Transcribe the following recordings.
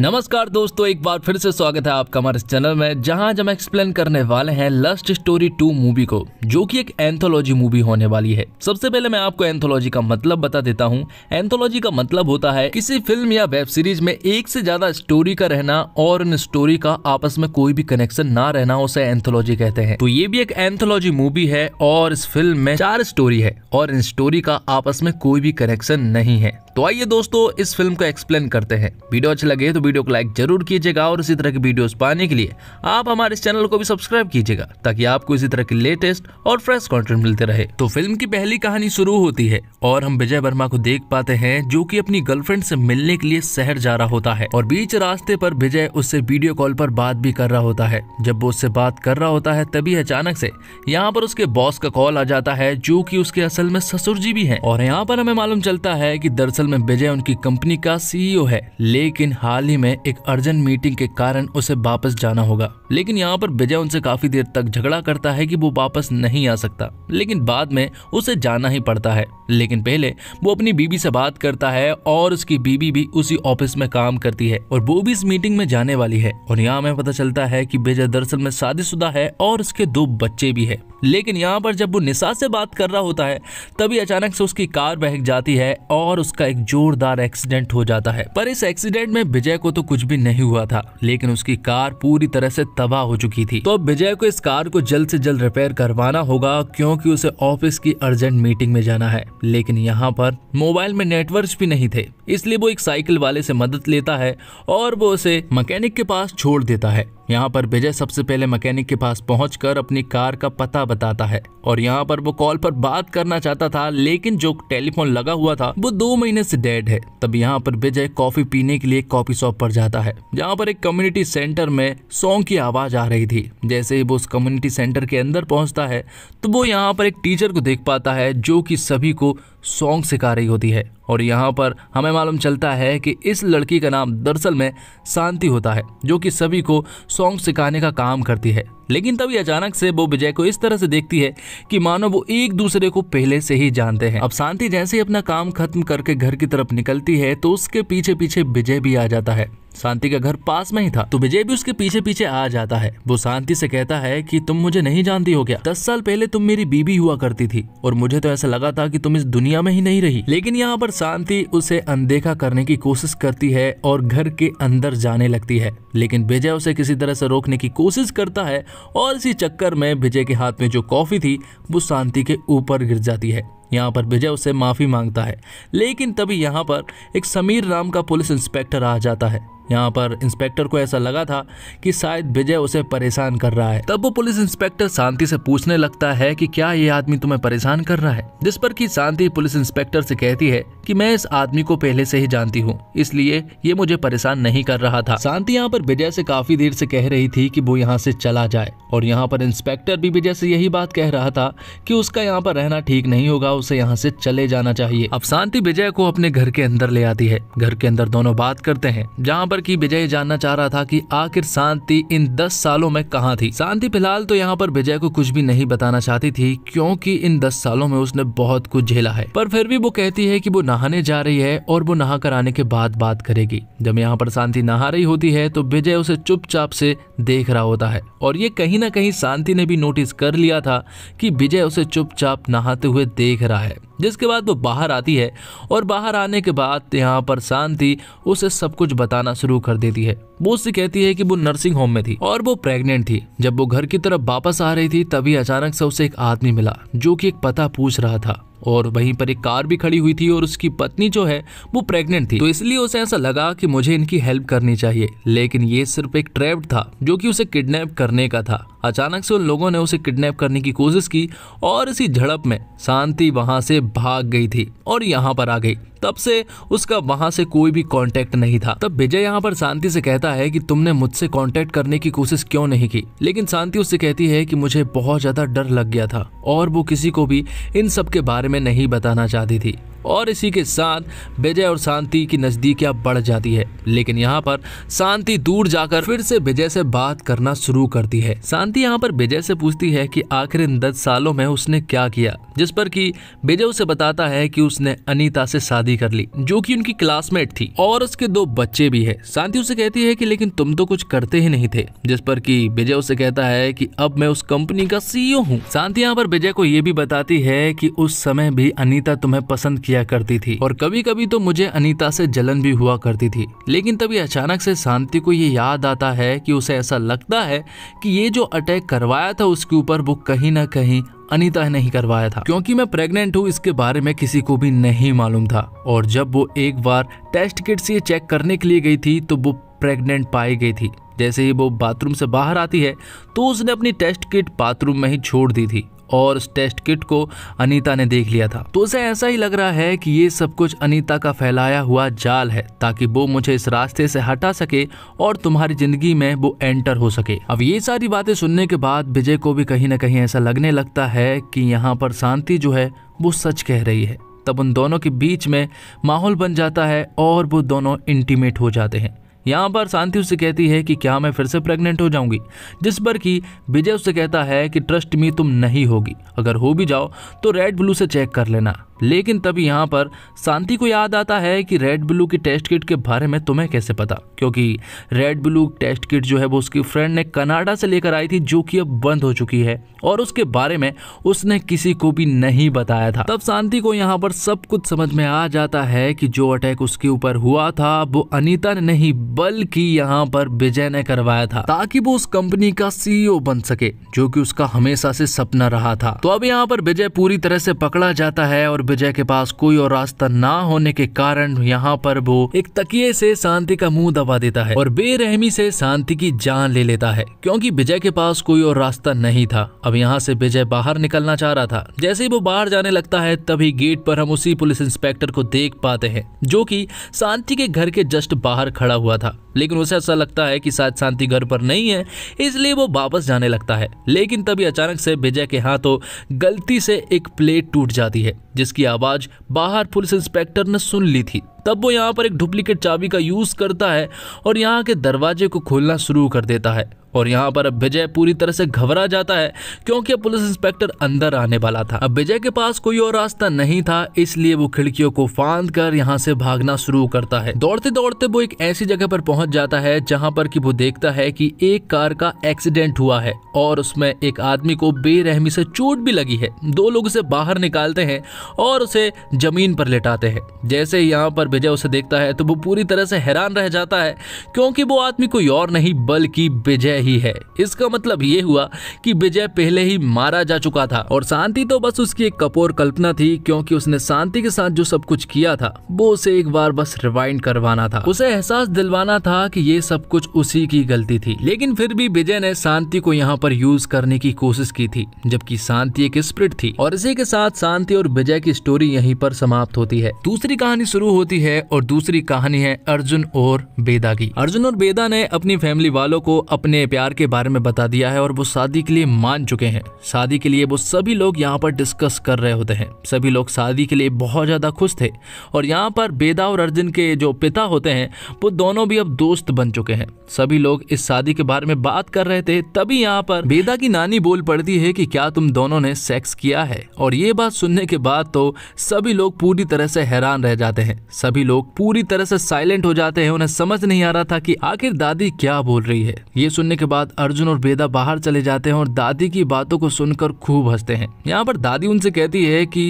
नमस्कार दोस्तों एक बार फिर से स्वागत है आपका हमारे चैनल में जहां आज हम एक्सप्लेन करने वाले हैं लस्ट स्टोरी टू मूवी को जो कि एक एंथोलॉजी मूवी होने वाली है सबसे पहले मैं आपको एंथोलॉजी का मतलब बता देता हूं एंथोलॉजी का मतलब होता है किसी फिल्म या वेब सीरीज में एक से ज्यादा स्टोरी का रहना और इन स्टोरी का आपस में कोई भी कनेक्शन ना रहना उसे एंथोलॉजी कहते हैं तो ये भी एक एंथोलॉजी मूवी है और इस फिल्म में चार स्टोरी है और इन स्टोरी का आपस में कोई भी कनेक्शन नहीं है तो आइए दोस्तों इस फिल्म को एक्सप्लेन करते हैं वीडियो अच्छा लगे तो वीडियो को लाइक जरूर कीजिएगा और इसी तरह की वीडियोस पाने के लिए आप हमारे इस चैनल को भी सब्सक्राइब कीजिएगा ताकि आपको इसी तरह की लेटेस्ट और फ्रेश कॉन्टेंट मिलते रहे तो फिल्म की पहली कहानी शुरू होती है और हम विजय वर्मा को देख पाते हैं जो की अपनी गर्लफ्रेंड ऐसी मिलने के लिए शहर जा रहा होता है और बीच रास्ते पर विजय उससे वीडियो कॉल पर बात भी कर रहा होता है जब वो उससे बात कर रहा होता है तभी अचानक से यहाँ पर उसके बॉस का कॉल आ जाता है जो की उसके असल में ससुर जी भी है और यहाँ पर हमें मालूम चलता है की दरअसल असल में विजय उनकी कंपनी का सीईओ e है लेकिन हाल ही में एक अर्जेंट मीटिंग के कारण उसे वापस जाना होगा लेकिन यहाँ पर विजय उनसे काफी देर तक झगड़ा करता है कि वो वापस नहीं आ सकता लेकिन बाद में उसे जाना ही पड़ता है लेकिन पहले वो अपनी बीबी से बात करता है और उसकी बीबी भी उसी ऑफिस में काम करती है और वो भी इस मीटिंग में जाने वाली है और यहाँ में पता चलता है की विजय दरअसल में शादीशुदा है और उसके दो बच्चे भी है लेकिन यहाँ पर जब वो निशा से बात कर रहा होता है तभी अचानक से उसकी कार बहक जाती है और उसका एक जोरदार एक्सीडेंट हो जाता है पर इस एक्सीडेंट में विजय को तो कुछ भी नहीं हुआ था लेकिन उसकी कार पूरी तरह से तबाह हो चुकी थी तो अब विजय को इस कार को जल्द से जल्द रिपेयर करवाना होगा क्योंकि उसे ऑफिस की अर्जेंट मीटिंग में जाना है लेकिन यहाँ पर मोबाइल में नेटवर्क भी नहीं थे इसलिए वो एक साइकिल वाले से मदद लेता है और वो उसे मैकेनिक के पास छोड़ देता है यहाँ पर विजय सबसे पहले मैकेनिक के पास पहुँच अपनी कार का पता बताता है और यहाँ पर वो कॉल पर बात करना चाहता था लेकिन जो टेलीफोन लगा हुआ था वो दो महीने से डेड है तब यहाँ पर विजय कॉफ़ी पीने के लिए कॉफ़ी शॉप पर जाता है जहाँ पर एक कम्युनिटी सेंटर में सॉन्ग की आवाज़ आ रही थी जैसे ही वो उस कम्युनिटी सेंटर के अंदर पहुंचता है तो वो यहाँ पर एक टीचर को देख पाता है जो कि सभी को सॉन्ग सिखा रही होती है और यहाँ पर हमें मालूम चलता है कि इस लड़की का नाम दरअसल में शांति होता है जो कि सभी को सॉन्ग सिखाने का काम करती है लेकिन तभी अचानक से वो विजय को इस तरह से देखती है कि मानो वो एक दूसरे को पहले से ही जानते हैं अब शांति जैसे ही अपना काम खत्म करके घर की तरफ निकलती है तो उसके पीछे पीछे विजय भी आ जाता है शांति का घर पास में ही था तो विजय भी उसके पीछे पीछे आ जाता है वो शांति से कहता है कि तुम मुझे नहीं जानती हो क्या दस साल पहले तुम मेरी बीबी हुआ करती थी और मुझे तो ऐसा लगा था कि तुम इस दुनिया में ही नहीं रही लेकिन यहाँ पर शांति उसे अनदेखा करने की कोशिश करती है और घर के अंदर जाने लगती है लेकिन विजय उसे किसी तरह से रोकने की कोशिश करता है और इसी चक्कर में विजय के हाथ में जो कॉफी थी वो शांति के ऊपर गिर जाती है यहाँ पर विजय उसे माफ़ी मांगता है लेकिन तभी यहाँ पर एक समीर नाम का पुलिस इंस्पेक्टर आ जाता है यहाँ पर इंस्पेक्टर को ऐसा लगा था कि शायद विजय उसे परेशान कर रहा है तब वो पुलिस इंस्पेक्टर शांति से पूछने लगता है कि क्या ये आदमी तुम्हें परेशान कर रहा है जिस पर कि शांति पुलिस इंस्पेक्टर से कहती है कि मैं इस आदमी को पहले से ही जानती हूँ इसलिए ये मुझे परेशान नहीं कर रहा था शांति यहाँ पर विजय से काफी देर से कह रही थी की वो यहाँ से चला जाए और यहाँ पर इंस्पेक्टर भी विजय से यही बात कह रहा था की उसका यहाँ पर रहना ठीक नहीं होगा उसे यहाँ से चले जाना चाहिए अब शांति विजय को अपने घर के अंदर ले आती है घर के अंदर दोनों बात करते हैं जहाँ पर की विजय जानना चाह रहा था की आखिर शांति इन दस सालों में कहा थी शांति फिलहाल तो यहाँ पर विजय को कुछ भी नहीं बताना चाहती थी क्योंकि इन दस सालों में उसने बहुत कुछ झेला है पर फिर भी वो कहती है की वो नहाने जा रही है और वो नहा कर आने के बाद बात करेगी जब यहाँ पर शांति नहा रही होती है तो विजय उसे चुपचाप से देख रहा होता है और ये कहीं ना कहीं शांति ने भी नोटिस कर लिया था कि विजय उसे चुपचाप नहाते हुए देख रहा है जिसके बाद वो बाहर आती है और बाहर आने के बाद यहाँ पर शांति उसे सब कुछ बताना शुरू कर देती है वो उससे कहती है कि वो नर्सिंग होम में थी और वो प्रेग्नेंट थी जब वो घर की तरफ वापस आ रही थी तभी अचानक से उसे एक आदमी मिला जो कि एक पता पूछ रहा था और वहीं पर एक कार भी खड़ी हुई थी और उसकी पत्नी जो है वो प्रेग्नेंट थी तो इसलिए उसे ऐसा लगा कि मुझे इनकी हेल्प करनी चाहिए लेकिन ये सिर्फ एक ट्रैप था जो कि उसे किडनैप करने का था अचानक से उन लोगों ने उसे किडनैप करने की कोशिश की और इसी झड़प में शांति वहां से भाग गई थी और यहाँ पर आ गई तब से उसका वहां से कोई भी कांटेक्ट नहीं था तब विजय यहाँ पर शांति से कहता है कि तुमने मुझसे कांटेक्ट करने की कोशिश क्यों नहीं की लेकिन शांति उससे कहती है कि मुझे बहुत ज्यादा डर लग गया था और वो किसी को भी इन सब के बारे में नहीं बताना चाहती थी और इसी के साथ विजय और शांति की नजदीकिया बढ़ जाती है लेकिन यहाँ पर शांति दूर जाकर फिर से विजय से बात करना शुरू करती है शांति यहाँ पर विजय से पूछती है कि आखिर इन दस सालों में उसने क्या किया जिस पर कि विजय उसे बताता है कि उसने अनीता से शादी कर ली जो कि उनकी क्लासमेट थी और उसके दो बच्चे भी है शांति उसे कहती है कि लेकिन तुम तो कुछ करते ही नहीं थे जिस पर कि विजय उसे कहता है कि अब मैं उस कंपनी का सीईओ हूँ शांति यहाँ पर विजय को ये भी बताती है कि उस समय भी अनीता तुम्हें पसंद किया किया करती थी और कभी कभी तो मुझे अनीता से जलन भी हुआ करती थी लेकिन तभी अचानक से शांति को ये याद आता है कि उसे ऐसा लगता है कि ये जो अटैक करवाया था उसके ऊपर वो कहीं ना कहीं अनीता ने ही करवाया था क्योंकि मैं प्रेग्नेंट हूँ इसके बारे में किसी को भी नहीं मालूम था और जब वो एक बार टेस्ट किट से चेक करने के लिए गई थी तो वो प्रेग्नेंट पाई गई थी जैसे ही वो बाथरूम से बाहर आती है तो उसने अपनी टेस्ट किट बाथरूम में ही छोड़ दी थी और उस टेस्ट किट को अनीता ने देख लिया था तो उसे ऐसा ही लग रहा है कि ये सब कुछ अनीता का फैलाया हुआ जाल है ताकि वो मुझे इस रास्ते से हटा सके और तुम्हारी जिंदगी में वो एंटर हो सके अब ये सारी बातें सुनने के बाद विजय को भी कहीं ना कहीं ऐसा लगने लगता है कि यहाँ पर शांति जो है वो सच कह रही है तब उन दोनों के बीच में माहौल बन जाता है और वो दोनों इंटीमेट हो जाते हैं यहाँ पर शांति उससे कहती है कि क्या मैं फिर से प्रेग्नेंट हो जाऊंगी जिस पर कि विजय उससे कहता है कि ट्रस्ट मी तुम नहीं होगी अगर हो भी जाओ तो रेड ब्लू से चेक कर लेना लेकिन तभी यहाँ पर शांति को याद आता है कि रेड ब्लू की टेस्ट किट के बारे में तुम्हें कैसे पता क्योंकि रेड ब्लू टेस्ट किट जो है वो उसकी फ्रेंड ने कनाडा से लेकर आई थी जो कि अब बंद हो चुकी है और उसके बारे में उसने किसी को भी नहीं बताया था तब शांति को यहाँ पर सब कुछ समझ में आ जाता है कि जो अटैक उसके ऊपर हुआ था वो अनिता ने नहीं बल्कि यहाँ पर विजय ने करवाया था ताकि वो उस कंपनी का सीईओ e बन सके जो कि उसका हमेशा से सपना रहा था तो अब यहाँ पर विजय पूरी तरह से पकड़ा जाता है और विजय के पास कोई और रास्ता ना होने के कारण यहाँ पर वो एक तकिए से शांति का मुंह दबा देता है और बेरहमी से शांति की जान ले लेता है क्योंकि विजय के पास कोई और रास्ता नहीं था अब यहाँ से विजय बाहर निकलना चाह रहा था जैसे ही वो बाहर जाने लगता है तभी गेट पर हम उसी पुलिस इंस्पेक्टर को देख पाते हैं जो की शांति के घर के जस्ट बाहर खड़ा हुआ था लेकिन उसे ऐसा लगता है कि शायद शांति घर पर नहीं है इसलिए वो वापस जाने लगता है लेकिन तभी अचानक से विजय के हाथों गलती से एक प्लेट टूट जाती है जिसके जिसकी आवाज़ बाहर पुलिस इंस्पेक्टर ने सुन ली थी तब वो यहाँ पर एक डुप्लीकेट चाबी का यूज़ करता है और यहाँ के दरवाजे को खोलना शुरू कर देता है और यहाँ पर अब विजय पूरी तरह से घबरा जाता है क्योंकि अब पुलिस इंस्पेक्टर अंदर आने वाला था अब विजय के पास कोई और रास्ता नहीं था इसलिए वो खिड़कियों को फांद कर यहाँ से भागना शुरू करता है दौड़ते दौड़ते वो एक ऐसी जगह पर पहुंच जाता है जहाँ पर कि वो देखता है कि एक कार का एक्सीडेंट हुआ है और उसमें एक आदमी को बेरहमी से चोट भी लगी है दो लोग उसे बाहर निकालते हैं और उसे जमीन पर लेटाते हैं जैसे यहाँ पर विजय उसे देखता है तो वो पूरी तरह से हैरान रह जाता है क्योंकि वो आदमी कोई और नहीं बल्कि विजय ही है इसका मतलब ये हुआ कि विजय पहले ही मारा जा चुका था और शांति तो बस उसकी एक कपोर कल्पना थी क्योंकि उसने शांति के साथ जो सब कुछ किया था वो उसे एक बार बस रिवाइंड करवाना था उसे एहसास दिलवाना था कि ये सब कुछ उसी की गलती थी लेकिन फिर भी विजय ने शांति को यहाँ पर यूज करने की कोशिश की थी जबकि शांति एक स्प्रिट थी और इसी के साथ शांति और विजय की स्टोरी यहीं पर समाप्त होती है दूसरी कहानी शुरू होती है है और दूसरी कहानी है अर्जुन और बेदा की अर्जुन और बेदा ने अपनी फैमिली वालों को अपने प्यार के बारे में बता दिया है और वो शादी के लिए मान चुके हैं शादी के लिए वो सभी लोग यहाँ पर डिस्कस कर रहे होते हैं सभी लोग शादी के लिए बहुत ज़्यादा खुश थे और यहाँ पर बेदा और अर्जुन के जो पिता होते हैं वो दोनों भी अब दोस्त बन चुके हैं सभी लोग इस शादी के बारे में बात कर रहे थे तभी यहाँ पर बेदा की नानी बोल पड़ती है कि क्या तुम दोनों ने सेक्स किया है और ये बात सुनने के बाद तो सभी लोग पूरी तरह से हैरान रह जाते हैं सभी सभी लोग पूरी तरह से साइलेंट हो जाते हैं उन्हें समझ नहीं आ रहा था कि आखिर दादी क्या बोल रही है ये सुनने के बाद अर्जुन और बेदा बाहर चले जाते हैं और दादी की बातों को सुनकर खूब हंसते हैं यहाँ पर दादी उनसे कहती है कि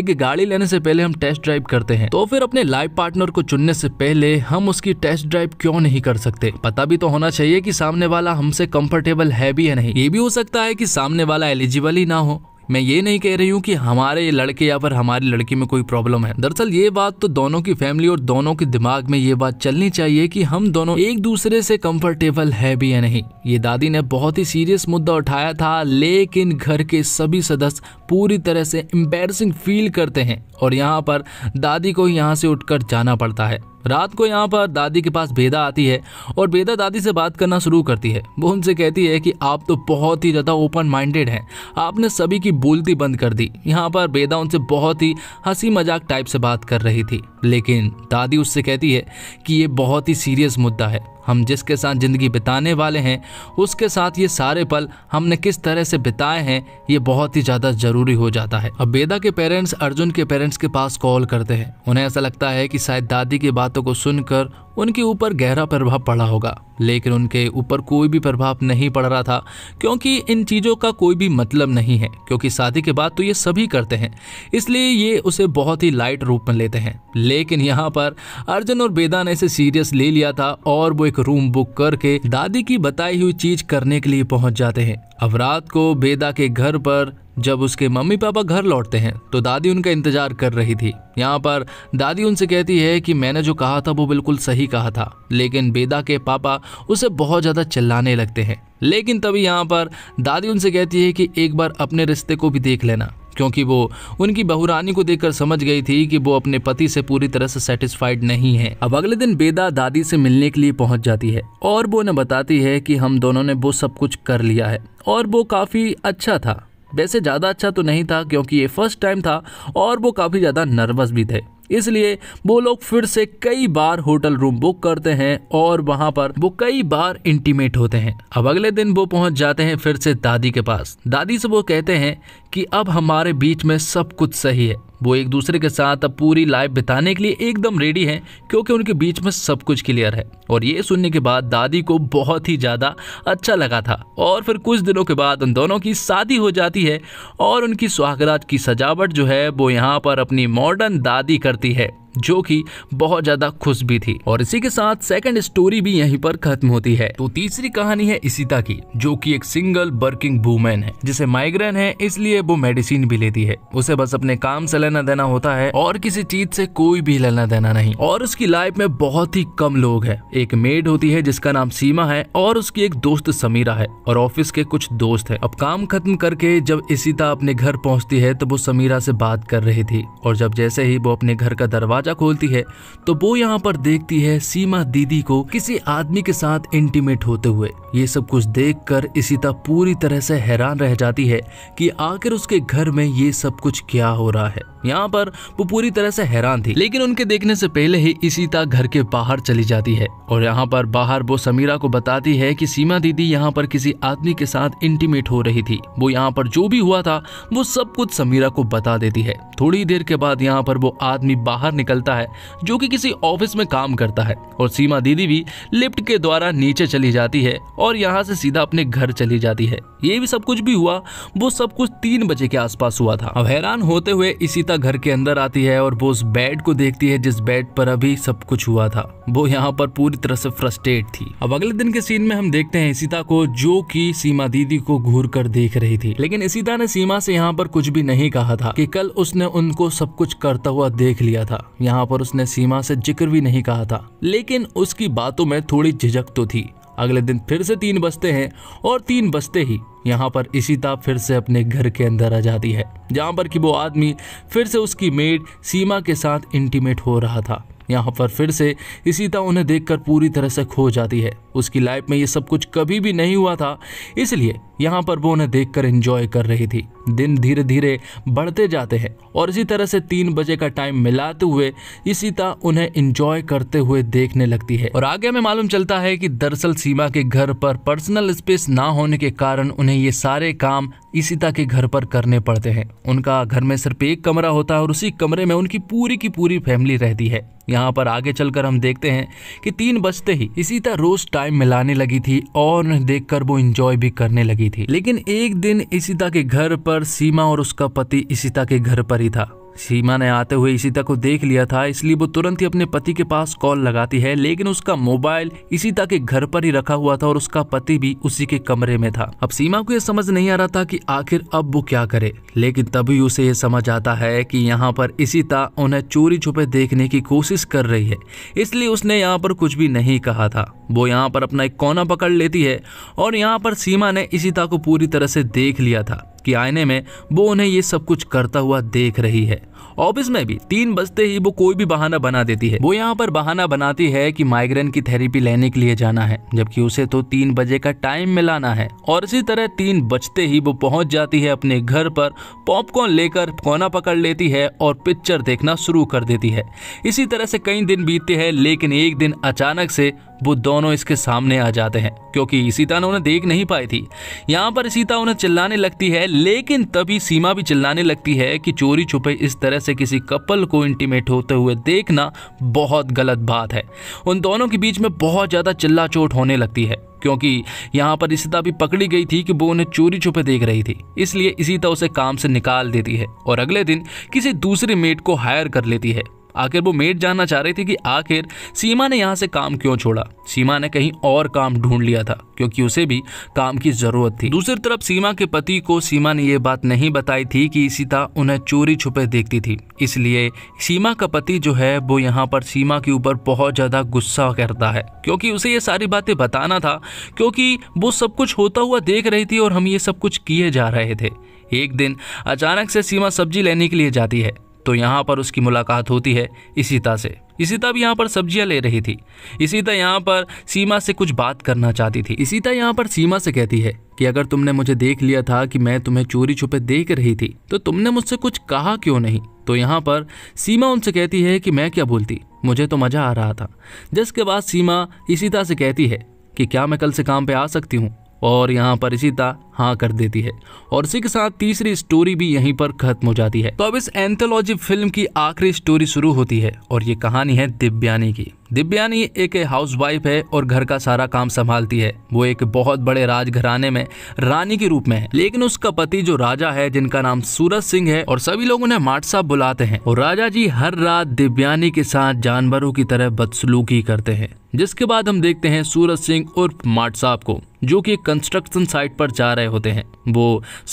एक गाड़ी लेने से पहले हम टेस्ट ड्राइव करते हैं तो फिर अपने लाइफ पार्टनर को चुनने से पहले हम उसकी टेस्ट ड्राइव क्यों नहीं कर सकते पता भी तो होना चाहिए कि सामने वाला हमसे कंफर्टेबल है भी या नहीं ये भी हो सकता है कि सामने वाला एलिजिबल ही ना हो मैं ये नहीं कह रही हूँ कि हमारे लड़के या फिर हमारी लड़की में कोई प्रॉब्लम है दरअसल ये बात तो दोनों की फैमिली और दोनों के दिमाग में ये बात चलनी चाहिए कि हम दोनों एक दूसरे से कंफर्टेबल है भी या नहीं ये दादी ने बहुत ही सीरियस मुद्दा उठाया था लेकिन घर के सभी सदस्य पूरी तरह से एम्बेरसिंग फील करते हैं और यहाँ पर दादी को यहाँ से उठकर जाना पड़ता है रात को यहाँ पर दादी के पास बेदा आती है और बेदा दादी से बात करना शुरू करती है वो उनसे कहती है कि आप तो बहुत ही ज़्यादा ओपन माइंडेड हैं आपने सभी की बोलती बंद कर दी यहाँ पर बेदा उनसे बहुत ही हंसी मजाक टाइप से बात कर रही थी लेकिन दादी उससे कहती है कि ये बहुत ही सीरियस मुद्दा है हम जिसके साथ ज़िंदगी बिताने वाले हैं उसके साथ ये सारे पल हमने किस तरह से बिताए हैं ये बहुत ही ज़्यादा ज़रूरी हो जाता है अब वेदा के पेरेंट्स अर्जुन के पेरेंट्स के पास कॉल करते हैं उन्हें ऐसा लगता है कि शायद दादी की बातों को सुनकर उनके ऊपर गहरा प्रभाव पड़ा होगा लेकिन उनके ऊपर कोई भी प्रभाव नहीं पड़ रहा था क्योंकि इन चीज़ों का कोई भी मतलब नहीं है क्योंकि शादी के बाद तो ये सभी करते हैं इसलिए ये उसे बहुत ही लाइट रूप में लेते हैं लेकिन यहाँ पर अर्जुन और बेदा ने इसे सीरियस ले लिया था और वो एक रूम बुक करके दादी की बताई हुई चीज करने के लिए पहुंच जाते हैं अब रात को बेदा के घर पर जब उसके मम्मी पापा घर लौटते हैं तो दादी उनका इंतजार कर रही थी यहाँ पर दादी उनसे कहती है कि मैंने जो कहा था वो बिल्कुल सही कहा था लेकिन बेदा के पापा उसे बहुत ज़्यादा चिल्लाने लगते हैं लेकिन तभी यहाँ पर दादी उनसे कहती है कि एक बार अपने रिश्ते को भी देख लेना क्योंकि वो उनकी बहुरानी को देखकर समझ गई थी कि वो अपने पति से पूरी तरह से सेटिस्फाइड नहीं है अब अगले दिन बेदा दादी से मिलने के लिए पहुंच जाती है और वो उन्हें बताती है कि हम दोनों ने वो सब कुछ कर लिया है और वो काफ़ी अच्छा था वैसे ज़्यादा अच्छा तो नहीं था क्योंकि ये फर्स्ट टाइम था और वो काफ़ी ज़्यादा नर्वस भी थे इसलिए वो लोग फिर से कई बार होटल रूम बुक करते हैं और वहां पर वो कई बार इंटीमेट होते हैं अब अगले दिन वो पहुंच जाते हैं फिर से दादी के पास दादी से वो कहते हैं कि अब हमारे बीच में सब कुछ सही है वो एक दूसरे के साथ अब पूरी लाइफ बिताने के लिए एकदम रेडी हैं क्योंकि उनके बीच में सब कुछ क्लियर है और ये सुनने के बाद दादी को बहुत ही ज़्यादा अच्छा लगा था और फिर कुछ दिनों के बाद उन दोनों की शादी हो जाती है और उनकी सुहागरात की सजावट जो है वो यहाँ पर अपनी मॉडर्न दादी करती है जो कि बहुत ज्यादा खुश भी थी और इसी के साथ सेकंड स्टोरी भी यहीं पर खत्म होती है तो तीसरी कहानी है इसीता की जो कि एक सिंगल वर्किंग वूमेन है जिसे माइग्रेन है इसलिए वो मेडिसिन भी लेती है उसे बस अपने काम से लेना देना होता है और किसी चीज से कोई भी लेना देना नहीं और उसकी लाइफ में बहुत ही कम लोग है एक मेड होती है जिसका नाम सीमा है और उसकी एक दोस्त समीरा है और ऑफिस के कुछ दोस्त है अब काम खत्म करके जब इसिता अपने घर पहुंचती है तो वो समीरा से बात कर रही थी और जब जैसे ही वो अपने घर का दरवाजा दरवाजा खोलती है तो वो यहाँ पर देखती है सीमा दीदी को किसी आदमी के साथ इंटीमेट होते हुए ये सब कुछ देख कर इसीता पूरी तरह से हैरान रह जाती है कि आखिर उसके घर में ये सब कुछ क्या हो रहा है यहाँ पर वो पूरी तरह से हैरान थी लेकिन उनके देखने से पहले ही इसीता घर के बाहर चली जाती है और यहाँ पर बाहर वो समीरा को बताती है कि सीमा दीदी यहाँ पर किसी आदमी के साथ इंटीमेट हो रही थी वो यहाँ पर जो भी हुआ था वो सब कुछ समीरा को बता देती है थोड़ी देर के बाद यहाँ पर वो आदमी बाहर निकल निकलता है जो कि किसी ऑफिस में काम करता है और सीमा दीदी भी लिफ्ट के द्वारा नीचे चली जाती है और यहाँ से सीधा अपने घर चली जाती है ये भी सब कुछ भी हुआ वो सब कुछ तीन बजे के आसपास हुआ था अब हैरान होते हुए इसीता घर के अंदर आती है और वो उस बेड को देखती है जिस बेड पर अभी सब कुछ हुआ था वो यहाँ पर पूरी तरह से फ्रस्ट्रेट थी अब अगले दिन के सीन में हम देखते हैं इसीता को जो कि सीमा दीदी को घूर कर देख रही थी लेकिन इसीता ने सीमा से यहाँ पर कुछ भी नहीं कहा था कि कल उसने उनको सब कुछ करता हुआ देख लिया था यहाँ पर उसने सीमा से जिक्र भी नहीं कहा था लेकिन उसकी बातों में थोड़ी झिझक तो थी अगले दिन फिर से तीन बजते हैं और तीन बजते ही यहाँ पर इशिता फिर से अपने घर के अंदर आ जाती है जहाँ पर कि वो आदमी फिर से उसकी मेड सीमा के साथ इंटीमेट हो रहा था यहाँ पर फिर से इसीता उन्हें देखकर पूरी तरह से खो जाती है उसकी लाइफ में ये सब कुछ कभी भी नहीं हुआ था इसलिए यहाँ पर वो उन्हें देखकर एंजॉय कर रही थी दिन धीरे धीरे बढ़ते जाते हैं और इसी तरह से तीन बजे का टाइम मिलाते हुए इसीता उन्हें एंजॉय करते हुए देखने लगती है और आगे हमें मालूम चलता है कि दरअसल सीमा के घर पर पर्सनल स्पेस ना होने के कारण उन्हें ये सारे काम इसीता के घर पर करने पड़ते हैं उनका घर में सिर्फ एक कमरा होता है और उसी कमरे में उनकी पूरी की पूरी फैमिली रहती है यहाँ पर आगे चलकर हम देखते हैं कि तीन बजते ही इसीता रोज टाइम मिलाने लगी थी और देखकर वो इंजॉय भी करने लगी थी लेकिन एक दिन इसीता के घर पर सीमा और उसका पति इसीता के घर पर ही था सीमा ने आते हुए इसीता को देख लिया था इसलिए वो तुरंत ही अपने पति के पास कॉल लगाती है लेकिन उसका मोबाइल इसीता के घर पर ही रखा हुआ था और उसका पति भी उसी के कमरे में था अब सीमा को यह समझ नहीं आ रहा था कि आखिर अब वो क्या करे लेकिन तभी उसे यह समझ आता है कि यहाँ पर इसीता उन्हें चोरी छुपे देखने की कोशिश कर रही है इसलिए उसने यहाँ पर कुछ भी नहीं कहा था वो यहाँ पर अपना एक कोना पकड़ लेती है और यहाँ पर सीमा ने इसीता को पूरी तरह से देख लिया था कि आईने में वो उन्हें ये सब कुछ करता हुआ देख रही है ऑफिस में भी तीन बजते ही वो कोई भी बहाना बना देती है वो यहाँ पर बहाना बनाती है कि माइग्रेन की थेरेपी लेने के लिए जाना है जबकि उसे तो तीन बजे का टाइम मिलाना है और इसी तरह तीन बजते ही वो पहुंच जाती है अपने घर पर पॉपकॉर्न लेकर कोना पकड़ लेती है और पिक्चर देखना शुरू कर देती है इसी तरह से कई दिन बीतते हैं लेकिन एक दिन अचानक से वो दोनों इसके सामने आ जाते हैं क्योंकि सीता ने उन्हें देख नहीं पाई थी यहाँ पर सीता उन्हें चिल्लाने लगती है लेकिन तभी सीमा भी चिल्लाने लगती है कि चोरी छुपे इस तरह से किसी कपल को इंटीमेट होते हुए देखना बहुत गलत बात है उन दोनों के बीच में बहुत ज़्यादा चिल्ला चोट होने लगती है क्योंकि यहाँ पर इसीता भी पकड़ी गई थी कि वो उन्हें चोरी छुपे देख रही थी इसलिए इसीता उसे काम से निकाल देती है और अगले दिन किसी दूसरे मेट को हायर कर लेती है आखिर वो मेट जानना चाह रही थी कि आखिर सीमा ने यहाँ से काम क्यों छोड़ा सीमा ने कहीं और काम ढूंढ लिया था क्योंकि उसे भी काम की जरूरत थी दूसरी तरफ सीमा के पति को सीमा ने यह बात नहीं बताई थी कि सीता उन्हें चोरी छुपे देखती थी इसलिए सीमा का पति जो है वो यहाँ पर सीमा के ऊपर बहुत ज़्यादा गुस्सा करता है क्योंकि उसे ये सारी बातें बताना था क्योंकि वो सब कुछ होता हुआ देख रही थी और हम ये सब कुछ किए जा रहे थे एक दिन अचानक से सीमा सब्जी लेने के लिए जाती है तो यहाँ पर उसकी मुलाकात होती है इसीता से इसीता भी यहाँ पर सब्जियाँ ले रही थी इसीता यहाँ पर सीमा से कुछ बात करना चाहती थी इसीता यहाँ पर सीमा से कहती है कि अगर तुमने मुझे देख लिया था कि मैं तुम्हें चोरी छुपे देख रही थी तो तुमने मुझसे कुछ कहा क्यों नहीं तो यहाँ पर सीमा उनसे कहती है कि मैं क्या बोलती मुझे तो मज़ा आ रहा था जिसके बाद सीमा इसीता से कहती है कि क्या मैं कल से काम पे आ सकती हूँ और यहाँ पर सीता हाँ कर देती है और इसी के साथ तीसरी स्टोरी भी यहीं पर खत्म हो जाती है तो अब इस एंथोलॉजी फिल्म की आखिरी स्टोरी शुरू होती है और ये कहानी है दिव्यानी की दिव्यानी एक हाउसवाइफ है और घर का सारा काम संभालती है वो एक बहुत बड़े राजघराने में रानी के रूप में है लेकिन उसका पति जो राजा है जिनका नाम सूरज सिंह है और सभी लोग उन्हें माट साहब बुलाते हैं और राजा जी हर रात दिव्यानी के साथ जानवरों की तरह बदसलूकी करते हैं जिसके बाद हम देखते हैं सूरज सिंह उर्फ माट साहब को जो कि कंस्ट्रक्शन साइट पर जा रहे होते हैं वो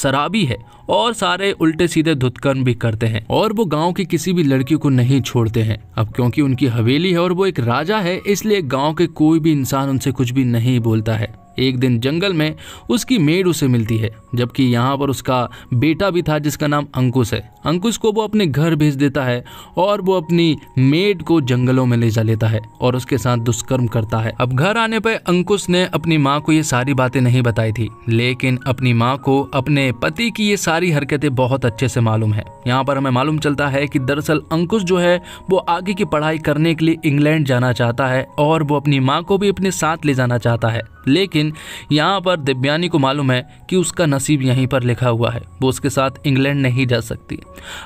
शराबी है और सारे उल्टे सीधे धुतकर्म भी करते हैं और वो गांव की किसी भी लड़की को नहीं छोड़ते हैं अब क्योंकि उनकी हवेली है और वो एक राजा है इसलिए गांव के कोई भी इंसान उनसे कुछ भी नहीं बोलता है एक दिन जंगल में उसकी मेड उसे मिलती है जबकि यहाँ पर उसका बेटा भी था जिसका नाम अंकुश है अंकुश को वो अपने घर भेज देता है और वो अपनी मेड को जंगलों में ले जा लेता है और उसके साथ दुष्कर्म करता है अब घर आने पर अंकुश ने अपनी माँ को ये सारी बातें नहीं बताई थी लेकिन अपनी माँ को अपने पति की ये सारी हरकतें बहुत अच्छे से मालूम है यहाँ पर हमें मालूम चलता है कि दरअसल अंकुश जो है वो आगे की पढ़ाई करने के लिए इंग्लैंड जाना चाहता है और वो अपनी माँ को भी अपने साथ ले जाना चाहता है लेकिन लेकिन यहाँ पर दिव्यानी को मालूम है कि उसका नसीब यहीं पर लिखा हुआ है वो उसके साथ इंग्लैंड नहीं जा सकती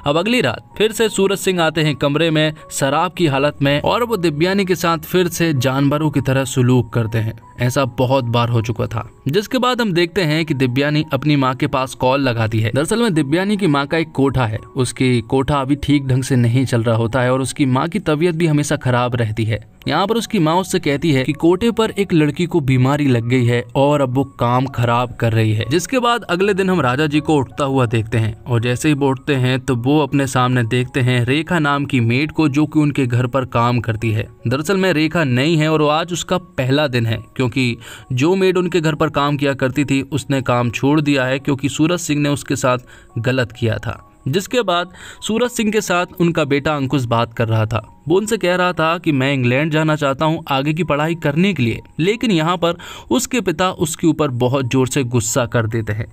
अब अगली रात फिर से सूरज सिंह आते हैं कमरे में शराब की हालत में और वो दिव्यानी के साथ फिर से जानवरों की तरह सुलूक करते हैं ऐसा बहुत बार हो चुका था जिसके बाद हम देखते हैं कि दिव्यानी अपनी माँ के पास कॉल लगाती है दरअसल में दिव्यानी की माँ का एक कोठा है उसकी कोठा अभी ठीक ढंग से नहीं चल रहा होता है और उसकी माँ की तबीयत भी हमेशा खराब रहती है यहाँ पर उसकी माँ उससे कहती है कि कोठे पर एक लड़की को बीमारी लग गई है और अब वो काम खराब कर रही है जिसके बाद अगले दिन हम राजा जी को उठता हुआ देखते हैं और जैसे ही उठते हैं तो वो अपने सामने देखते हैं रेखा नाम की मेड को जो कि उनके घर पर काम करती है दरअसल में रेखा नई है और आज उसका पहला दिन है क्योंकि जो मेड उनके घर पर काम किया करती थी उसने काम छोड़ दिया है क्योंकि सूरज सिंह ने उसके साथ गलत किया था जिसके बाद सूरज सिंह के साथ उनका बेटा अंकुश बात कर रहा था वो उनसे कह रहा था कि मैं इंग्लैंड जाना चाहता हूँ आगे की पढ़ाई करने के लिए लेकिन यहाँ पर उसके पिता उसके ऊपर बहुत जोर से गुस्सा कर देते हैं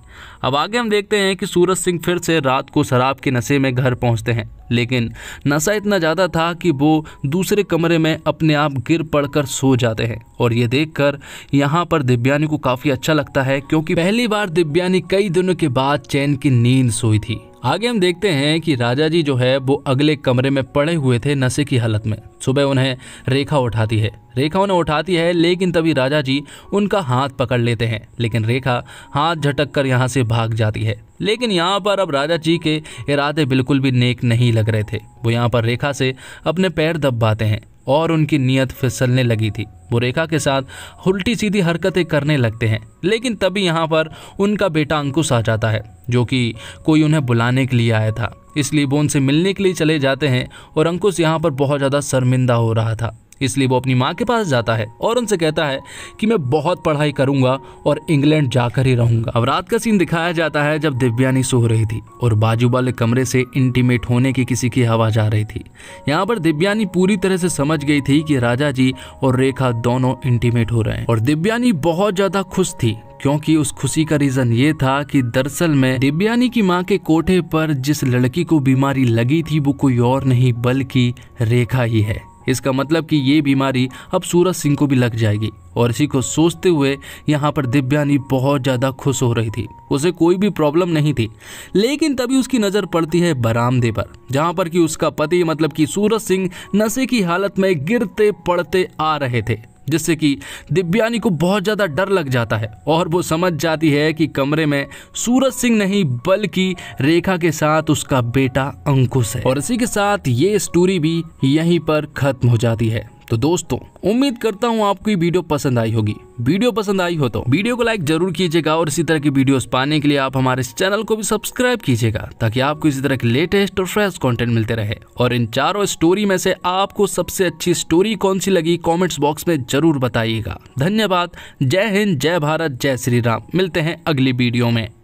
अब आगे हम देखते हैं कि सूरज सिंह फिर से रात को शराब के नशे में घर पहुँचते हैं लेकिन नशा इतना ज़्यादा था कि वो दूसरे कमरे में अपने आप गिर पड़कर सो जाते हैं और ये देखकर यहाँ पर दिव्यानी को काफ़ी अच्छा लगता है क्योंकि पहली बार दिव्यानी कई दिनों के बाद चैन की नींद सोई थी आगे हम देखते हैं कि राजा जी जो है वो अगले कमरे में पड़े हुए थे नशे की हालत में सुबह उन्हें रेखा उठाती है रेखा उन्हें उठाती है लेकिन तभी राजा जी उनका हाथ पकड़ लेते हैं लेकिन रेखा हाथ झटक कर यहाँ से भाग जाती है लेकिन यहाँ पर अब राजा जी के इरादे बिल्कुल भी नेक नहीं लग रहे थे वो यहाँ पर रेखा से अपने पैर दबाते हैं और उनकी नीयत फिसलने लगी थी वो रेखा के साथ उल्टी सीधी हरकतें करने लगते हैं लेकिन तभी यहाँ पर उनका बेटा अंकुश आ जाता है जो कि कोई उन्हें बुलाने के लिए आया था इसलिए वो उनसे मिलने के लिए चले जाते हैं और अंकुश यहाँ पर बहुत ज़्यादा शर्मिंदा हो रहा था इसलिए वो अपनी माँ के पास जाता है और उनसे कहता है कि मैं बहुत पढ़ाई करूंगा और इंग्लैंड जाकर ही रहूंगा अब रात का सीन दिखाया जाता है जब दिव्यानी सो रही थी और बाजू वाले कमरे से इंटीमेट होने की किसी की हवा जा रही थी यहाँ पर दिव्यानी पूरी तरह से समझ गई थी कि राजा जी और रेखा दोनों इंटीमेट हो रहे हैं और दिव्यानी बहुत ज्यादा खुश थी क्योंकि उस खुशी का रीजन ये था कि दरअसल में दिव्यानी की माँ के कोठे पर जिस लड़की को बीमारी लगी थी वो कोई और नहीं बल्कि रेखा ही है इसका मतलब कि ये बीमारी अब सूरज सिंह को भी लग जाएगी और इसी को सोचते हुए यहाँ पर दिव्यानी बहुत ज़्यादा खुश हो रही थी उसे कोई भी प्रॉब्लम नहीं थी लेकिन तभी उसकी नज़र पड़ती है बरामदे पर जहाँ पर कि उसका पति मतलब कि सूरज सिंह नशे की हालत में गिरते पड़ते आ रहे थे जिससे कि दिव्यानी को बहुत ज़्यादा डर लग जाता है और वो समझ जाती है कि कमरे में सूरज सिंह नहीं बल्कि रेखा के साथ उसका बेटा अंकुश है और इसी के साथ ये स्टोरी भी यहीं पर ख़त्म हो जाती है तो दोस्तों उम्मीद करता हूँ आपको वीडियो पसंद आई होगी वीडियो पसंद आई हो तो वीडियो को लाइक जरूर कीजिएगा और इसी तरह की वीडियोस पाने के लिए आप हमारे चैनल को भी सब्सक्राइब कीजिएगा ताकि आपको इसी तरह के लेटेस्ट और फ्रेश कंटेंट मिलते रहे और इन चारों स्टोरी में से आपको सबसे अच्छी स्टोरी कौन सी लगी कॉमेंट्स बॉक्स में जरूर बताइएगा धन्यवाद जय हिंद जय भारत जय श्री राम मिलते हैं अगली वीडियो में